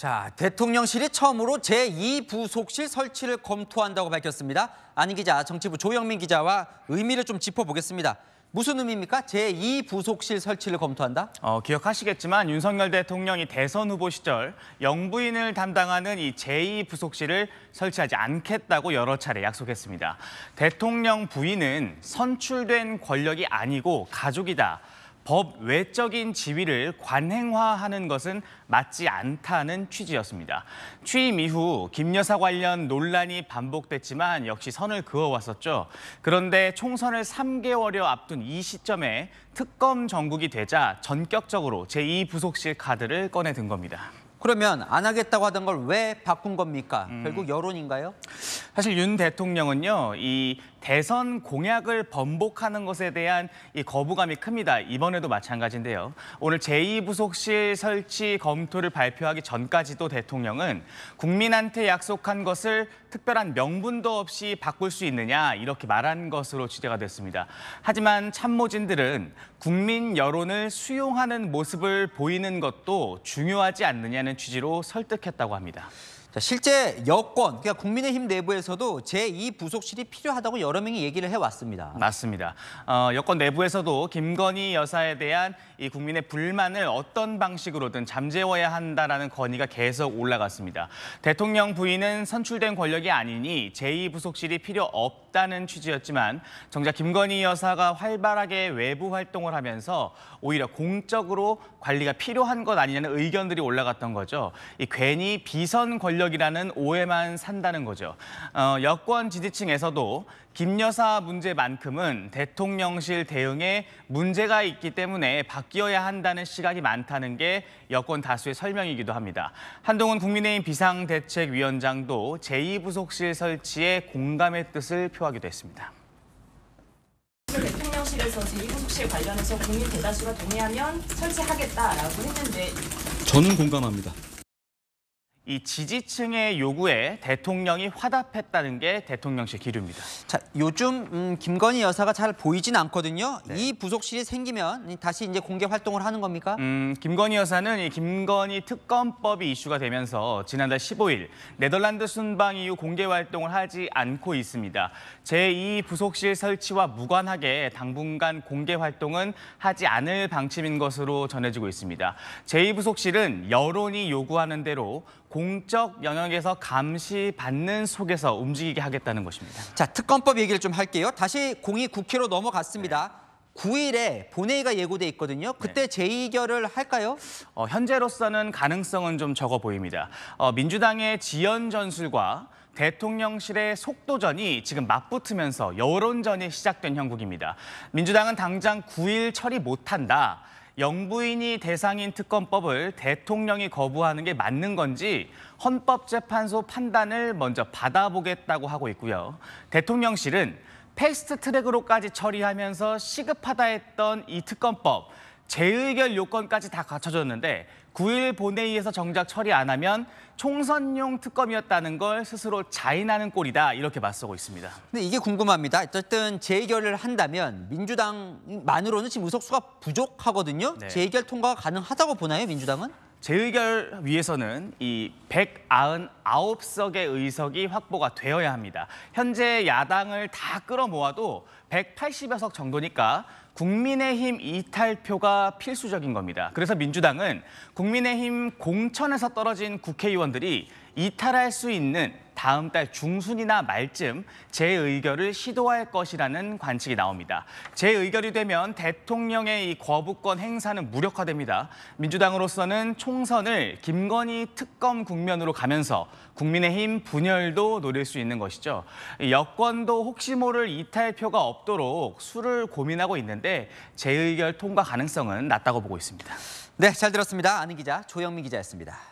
자, 대통령실이 처음으로 제2부속실 설치를 검토한다고 밝혔습니다. 안희 기자, 정치부 조영민 기자와 의미를 좀 짚어보겠습니다. 무슨 의미입니까? 제2부속실 설치를 검토한다? 어, 기억하시겠지만 윤석열 대통령이 대선 후보 시절 영부인을 담당하는 이 제2부속실을 설치하지 않겠다고 여러 차례 약속했습니다. 대통령 부인은 선출된 권력이 아니고 가족이다. 법 외적인 지위를 관행화하는 것은 맞지 않다는 취지였습니다. 취임 이후 김 여사 관련 논란이 반복됐지만 역시 선을 그어왔었죠. 그런데 총선을 3개월여 앞둔 이 시점에 특검 정국이 되자 전격적으로 제2부속실 카드를 꺼내든 겁니다. 그러면 안 하겠다고 하던 걸 왜 바꾼 겁니까? 음. 결국 여론인가요? 사실 윤 대통령은요, 이 대선 공약을 번복하는 것에 대한 이 거부감이 큽니다. 이번에도 마찬가지인데요. 오늘 제2부속실 설치 검토를 발표하기 전까지도 대통령은 국민한테 약속한 것을 특별한 명분도 없이 바꿀 수 있느냐 이렇게 말한 것으로 취재가 됐습니다. 하지만 참모진들은 국민 여론을 수용하는 모습을 보이는 것도 중요하지 않느냐는 취지로 설득했다고 합니다. 자, 실제 여권, 그러니까 국민의힘 내부에서도 제2부속실이 필요하다고 여러 명이 얘기를 해왔습니다. 맞습니다. 어, 여권 내부에서도 김건희 여사에 대한 이 국민의 불만을 어떤 방식으로든 잠재워야 한다라는 건의가 계속 올라갔습니다. 대통령 부인은 선출된 권력이 아니니 제2부속실이 필요 없다. 없다는 취지였지만 정작 김건희 여사가 활발하게 외부 활동을 하면서 오히려 공적으로 관리가 필요한 것 아니냐는 의견들이 올라갔던 거죠. 이 괜히 비선 권력이라는 오해만 산다는 거죠. 어, 여권 지지층에서도 김 여사 문제만큼은 대통령실 대응에 문제가 있기 때문에 바뀌어야 한다는 시각이 많다는 게 여권 다수의 설명이기도 합니다. 한동훈 국민의힘 비상대책위원장도 제2부속실 설치에 공감의 뜻을 표 발표하기도 했습니다. 대통령실에서 제2부속 관련해서 국민 대다수가 동의하면 설치하겠다라고 했는데 저는 공감합니다. 이 지지층의 요구에 대통령이 화답했다는 게 대통령실 기류입니다. 자, 요즘 음, 김건희 여사가 잘 보이진 않거든요. 네. 이 부속실이 생기면 다시 이제 공개 활동을 하는 겁니까? 음, 김건희 여사는 이 김건희 특검법이 이슈가 되면서 지난달 15일 네덜란드 순방 이후 공개 활동을 하지 않고 있습니다. 제2 부속실 설치와 무관하게 당분간 공개 활동은 하지 않을 방침인 것으로 전해지고 있습니다. 제2 부속실은 여론이 요구하는 대로 공적 영역에서 감시받는 속에서 움직이게 하겠다는 것입니다. 자, 특검법 얘기를 좀 할게요. 다시 공이 국회로 넘어갔습니다. 네. 9일에 본회의가 예고돼 있거든요. 그때 네. 재의결을 할까요? 어, 현재로서는 가능성은 좀 적어 보입니다. 어, 민주당의 지연 전술과 대통령실의 속도전이 지금 맞붙으면서 여론전이 시작된 형국입니다. 민주당은 당장 9일 처리 못한다. 영부인이 대상인 특검법을 대통령이 거부하는 게 맞는 건지 헌법재판소 판단을 먼저 받아보겠다고 하고 있고요. 대통령실은 패스트 트랙으로까지 처리하면서 시급하다 했던 이 특검법 재의결 요건까지 다 갖춰졌는데 9일 본회의에서 정작 처리 안 하면 총선용 특검이었다는 걸 스스로 자인하는 꼴이다 이렇게 맞서고 있습니다. 근데 이게 궁금합니다. 어쨌든 재의결을 한다면 민주당만으로는 지금 의석수가 부족하거든요. 네. 재의결 통과가 가능하다고 보나요 민주당은? 재의결 위해서는 이 199석의 의석이 확보가 되어야 합니다. 현재 야당을 다 끌어모아도 180여 석 정도니까 국민의힘 이탈표가 필수적인 겁니다. 그래서 민주당은 국민의힘 공천에서 떨어진 국회의원들이 이탈할 수 있는 다음 달 중순이나 말쯤 재의결을 시도할 것이라는 관측이 나옵니다. 재의결이 되면 대통령의 이 거부권 행사는 무력화됩니다. 민주당으로서는 총선을 김건희 특검 국면으로 가면서 국민의힘 분열도 노릴 수 있는 것이죠. 여권도 혹시 모를 이탈표가 없도록 수를 고민하고 있는데 재의결 통과 가능성은 낮다고 보고 있습니다. 네, 잘 들었습니다. 아는 기자 조영민 기자였습니다.